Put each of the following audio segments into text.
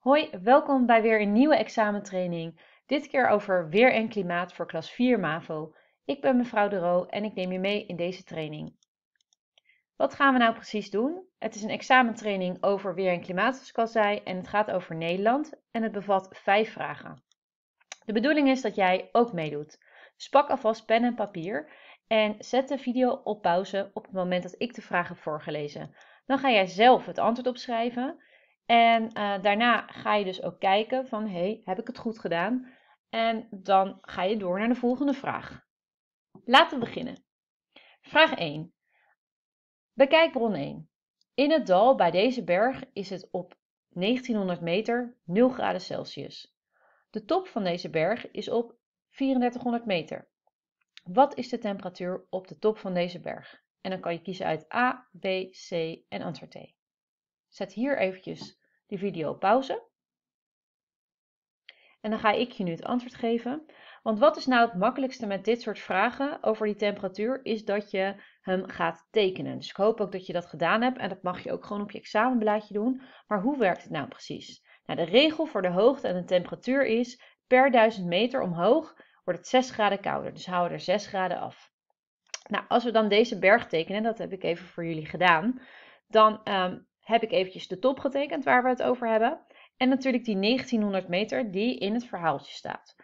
Hoi, welkom bij weer een nieuwe examentraining. Dit keer over weer en klimaat voor klas 4 MAVO. Ik ben mevrouw De Roo en ik neem je mee in deze training. Wat gaan we nou precies doen? Het is een examentraining over weer en klimaat, zoals ik al zei, en het gaat over Nederland en het bevat vijf vragen. De bedoeling is dat jij ook meedoet. Spak alvast pen en papier en zet de video op pauze op het moment dat ik de vraag heb voorgelezen. Dan ga jij zelf het antwoord opschrijven en eh, daarna ga je dus ook kijken van, hey, heb ik het goed gedaan? En dan ga je door naar de volgende vraag. Laten we beginnen. Vraag 1. Bekijk bron 1. In het dal bij deze berg is het op 1900 meter 0 graden Celsius. De top van deze berg is op 3400 meter. Wat is de temperatuur op de top van deze berg? En dan kan je kiezen uit A, B, C en antwoord D. E. Zet hier eventjes de video pauze. En dan ga ik je nu het antwoord geven. Want wat is nou het makkelijkste met dit soort vragen over die temperatuur? Is dat je hem gaat tekenen. Dus ik hoop ook dat je dat gedaan hebt. En dat mag je ook gewoon op je examenblaadje doen. Maar hoe werkt het nou precies? Nou, de regel voor de hoogte en de temperatuur is per 1000 meter omhoog wordt het 6 graden kouder. Dus hou er 6 graden af. Nou, als we dan deze berg tekenen, dat heb ik even voor jullie gedaan, dan ehm, heb ik eventjes de top getekend waar we het over hebben. En natuurlijk die 1900 meter die in het verhaaltje staat.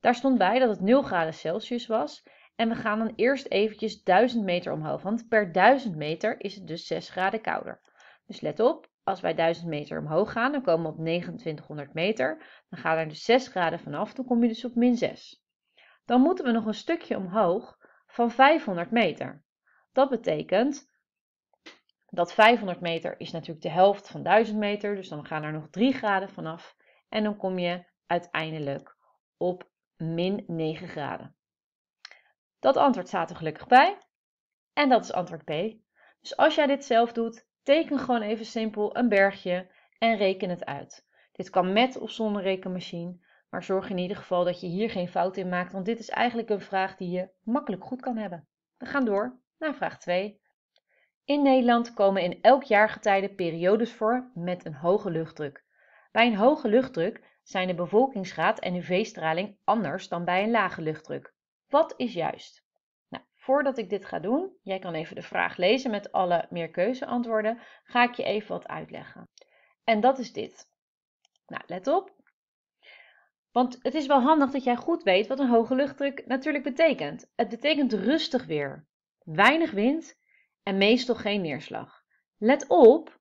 Daar stond bij dat het 0 graden Celsius was. En we gaan dan eerst eventjes 1000 meter omhoog, want per 1000 meter is het dus 6 graden kouder. Dus let op, als wij 1000 meter omhoog gaan, dan komen we op 2900 meter. Dan gaan er dus 6 graden vanaf, dan kom je dus op min 6. Dan moeten we nog een stukje omhoog van 500 meter. Dat betekent dat 500 meter is natuurlijk de helft van 1000 meter, dus dan gaan er nog 3 graden vanaf. En dan kom je uiteindelijk op min 9 graden. Dat antwoord staat er gelukkig bij. En dat is antwoord B. Dus als jij dit zelf doet, teken gewoon even simpel een bergje en reken het uit. Dit kan met of zonder rekenmachine, maar zorg in ieder geval dat je hier geen fout in maakt, want dit is eigenlijk een vraag die je makkelijk goed kan hebben. We gaan door naar vraag 2. In Nederland komen in elk jaargetijde periodes voor met een hoge luchtdruk. Bij een hoge luchtdruk zijn de bevolkingsgraad en UV-straling anders dan bij een lage luchtdruk. Wat is juist? Nou, voordat ik dit ga doen, jij kan even de vraag lezen met alle meerkeuzeantwoorden, ga ik je even wat uitleggen. En dat is dit. Nou, let op. Want het is wel handig dat jij goed weet wat een hoge luchtdruk natuurlijk betekent. Het betekent rustig weer, weinig wind en meestal geen neerslag. Let op,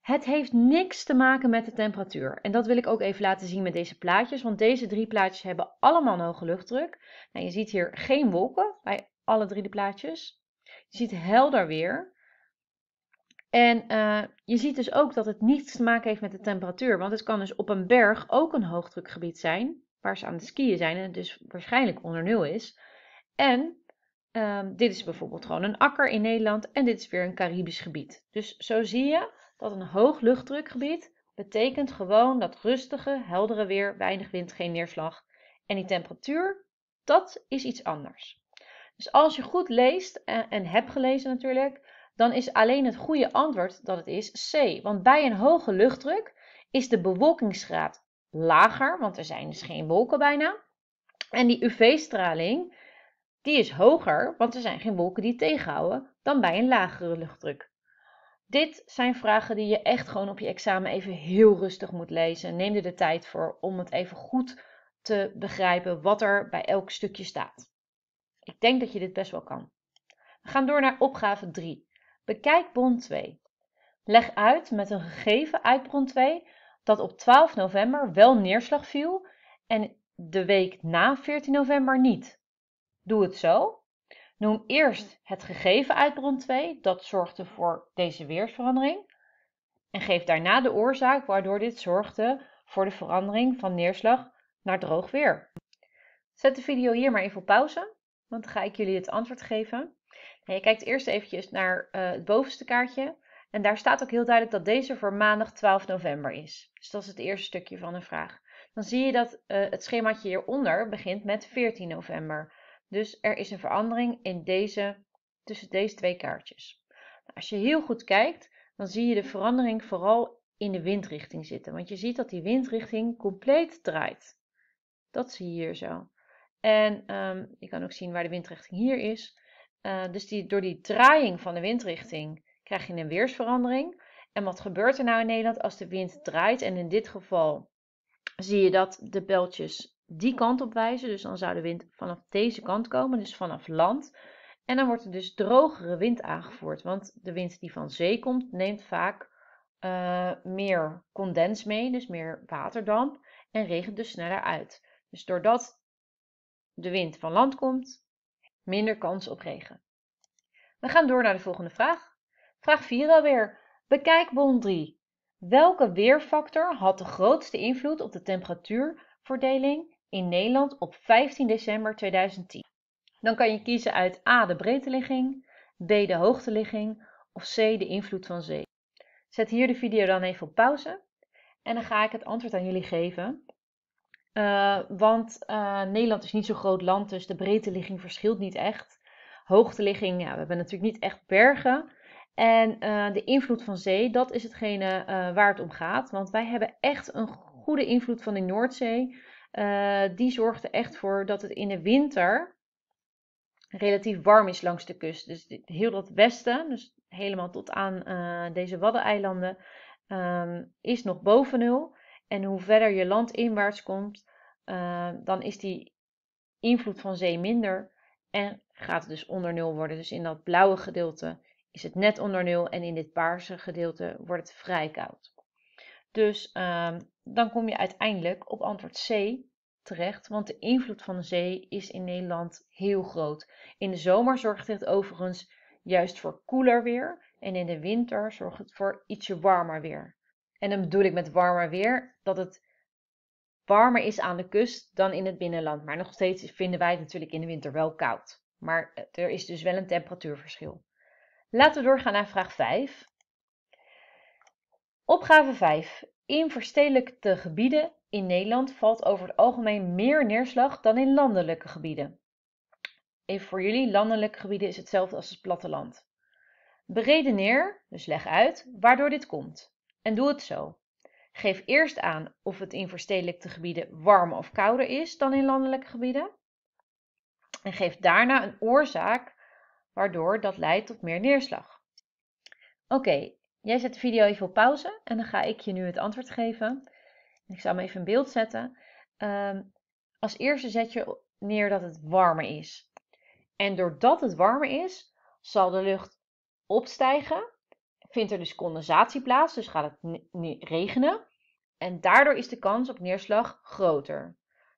het heeft niks te maken met de temperatuur. En dat wil ik ook even laten zien met deze plaatjes, want deze drie plaatjes hebben allemaal een hoge luchtdruk. Nou, je ziet hier geen wolken bij alle drie de plaatjes. Je ziet helder weer. En eh, je ziet dus ook dat het niets te maken heeft met de temperatuur, want het kan dus op een berg ook een hoogdrukgebied zijn, waar ze aan het skiën zijn en het dus waarschijnlijk onder nul is. En Ehm, dit is bijvoorbeeld gewoon een akker in Nederland en dit is weer een Caribisch gebied. Dus zo zie je dat een hoog luchtdrukgebied betekent gewoon dat rustige, heldere weer, weinig wind, geen neerslag. En die temperatuur, dat is iets anders. Dus als je goed leest, en hebt gelezen natuurlijk, dan is alleen het goede antwoord dat het is C. Want bij een hoge luchtdruk is de bewolkingsgraad lager, want er zijn dus geen wolken bijna. En die UV-straling die is hoger, want er zijn geen wolken die tegenhouden, dan bij een lagere luchtdruk. Dit zijn vragen die je echt gewoon op je examen even heel rustig moet lezen. Neem er de tijd voor om het even goed te begrijpen wat er bij elk stukje staat. Ik denk dat je dit best wel kan. We gaan door naar opgave 3. Bekijk bron 2. Leg uit met een gegeven uit bron 2 dat op 12 november wel neerslag viel en de week na 14 november niet. Doe het zo. Noem eerst het gegeven uit bron 2, dat zorgde voor deze weersverandering. En geef daarna de oorzaak waardoor dit zorgde voor de verandering van neerslag naar droog weer. Zet de video hier maar even op pauze, want dan ga ik jullie het antwoord geven. En nou, je kijkt eerst eventjes naar eh, het bovenste kaartje. En daar staat ook heel duidelijk dat deze voor maandag 12 november is. Dus dat is het eerste stukje van de vraag. Dan zie je dat eh, het schemaatje hieronder begint met 14 november. Dus er is een verandering in deze, tussen deze twee kaartjes. Nou, als je heel goed kijkt, dan zie je de verandering vooral in de windrichting zitten. Want je ziet dat die windrichting compleet draait. Dat zie je hier zo. En ehm, je kan ook zien waar de windrichting hier is. Eh, dus die, door die draaiing van de windrichting krijg je een weersverandering. En wat gebeurt er nou in Nederland als de wind draait? En in dit geval zie je dat de beltjes die kant op wijzen. Dus dan zou de wind vanaf deze kant komen, dus vanaf land. En dan wordt er dus drogere wind aangevoerd, want de wind die van zee komt neemt vaak eh, meer condens mee, dus meer waterdamp en regent dus sneller uit. Dus doordat de wind van land komt, minder kans op regen. We gaan door naar de volgende vraag. Vraag 4 alweer. Bekijk bond 3. Welke weerfactor had de grootste invloed op de temperatuurverdeling in Nederland op 15 december 2010. Dan kan je kiezen uit A de breedte ligging, B de hoogteligging of C de invloed van zee. Zet hier de video dan even op pauze en dan ga ik het antwoord aan jullie geven. Eh, want eh, Nederland is niet zo'n groot land, dus de breedte ligging verschilt niet echt. Hoogteligging, ja, we hebben natuurlijk niet echt bergen. En eh, de invloed van zee, dat is hetgene waar het om gaat. Want wij hebben echt een goede invloed van de Noordzee. Eh, die zorgt er echt voor dat het in de winter relatief warm is langs de kust. Dus heel dat westen, dus helemaal tot aan eh, deze Waddeneilanden, ehm, is nog boven nul. En hoe verder je land inwaarts komt, eh, dan is die invloed van zee minder en gaat het dus onder nul worden. Dus in dat blauwe gedeelte is het net onder nul en in dit paarse gedeelte wordt het vrij koud. Dus ehm, dan kom je uiteindelijk op antwoord C terecht, want de invloed van de zee is in Nederland heel groot. In de zomer zorgt dit overigens juist voor koeler weer en in de winter zorgt het voor ietsje warmer weer. En dan bedoel ik met warmer weer dat het warmer is aan de kust dan in het binnenland. Maar nog steeds vinden wij het natuurlijk in de winter wel koud. Maar eh, er is dus wel een temperatuurverschil. Laten we doorgaan naar vraag 5. Opgave 5. In verstedelijkte gebieden in Nederland valt over het algemeen meer neerslag dan in landelijke gebieden. Even voor jullie, landelijke gebieden is hetzelfde als het platteland. Beredeneer, dus leg uit, waardoor dit komt. En doe het zo. Geef eerst aan of het in verstedelijkte gebieden warmer of kouder is dan in landelijke gebieden. En geef daarna een oorzaak waardoor dat leidt tot meer neerslag. Oké, Jij zet de video even op pauze en dan ga ik je nu het antwoord geven. Ik zal hem even in beeld zetten. Ehm, als eerste zet je neer dat het warmer is. En doordat het warmer is, zal de lucht opstijgen. Vindt er dus condensatie plaats, dus gaat het regenen. En daardoor is de kans op neerslag groter.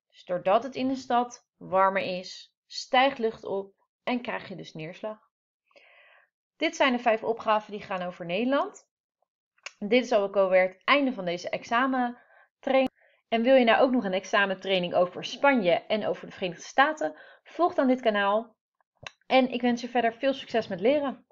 Dus doordat het in de stad warmer is, stijgt lucht op en krijg je dus neerslag. Dit zijn de vijf opgaven die gaan over Nederland. Dit is ook alweer het einde van deze examentraining. En wil je nou ook nog een examentraining over Spanje en over de Verenigde Staten? Volg dan dit kanaal. En ik wens je verder veel succes met leren.